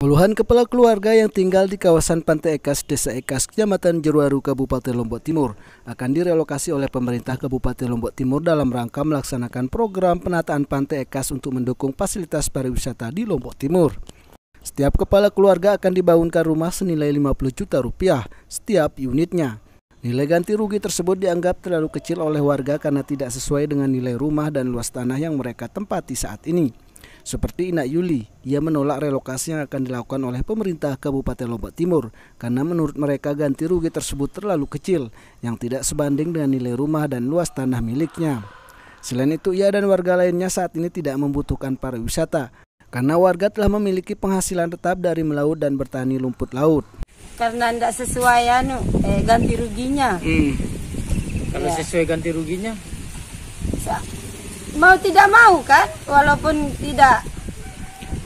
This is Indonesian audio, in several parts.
Puluhan kepala keluarga yang tinggal di kawasan Pantai Ekas, Desa Ekas, Kecamatan Jeruaru, Kabupaten Lombok Timur akan direlokasi oleh pemerintah Kabupaten Lombok Timur dalam rangka melaksanakan program penataan Pantai Ekas untuk mendukung fasilitas pariwisata di Lombok Timur. Setiap kepala keluarga akan dibangunkan rumah senilai 50 juta rupiah setiap unitnya. Nilai ganti rugi tersebut dianggap terlalu kecil oleh warga karena tidak sesuai dengan nilai rumah dan luas tanah yang mereka tempati saat ini. Seperti Ina Yuli, ia menolak relokasi yang akan dilakukan oleh pemerintah Kabupaten Lombok Timur karena menurut mereka ganti rugi tersebut terlalu kecil yang tidak sebanding dengan nilai rumah dan luas tanah miliknya. Selain itu, ia dan warga lainnya saat ini tidak membutuhkan pariwisata karena warga telah memiliki penghasilan tetap dari melaut dan bertani lumput laut. Karena tidak sesuai nu, eh, ganti ruginya. Hmm. Kalau ya. sesuai ganti ruginya? mau tidak mau kan walaupun tidak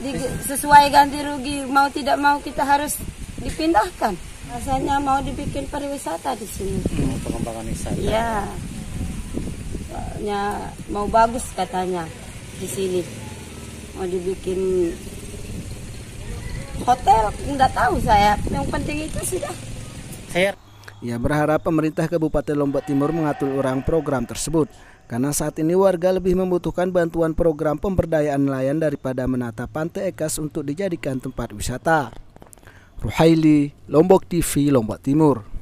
di, sesuai ganti rugi mau tidak mau kita harus dipindahkan rasanya mau dibikin pariwisata di sini hmm, pengembangan wisata ya soalnya mau bagus katanya di sini mau dibikin hotel nggak tahu saya yang penting itu sudah saya ia berharap pemerintah Kabupaten Lombok Timur mengatur orang program tersebut karena saat ini warga lebih membutuhkan bantuan program pemberdayaan nelayan daripada menata pantai Ekas untuk dijadikan tempat wisata. Ruhaili, Lombok TV, Lombok Timur.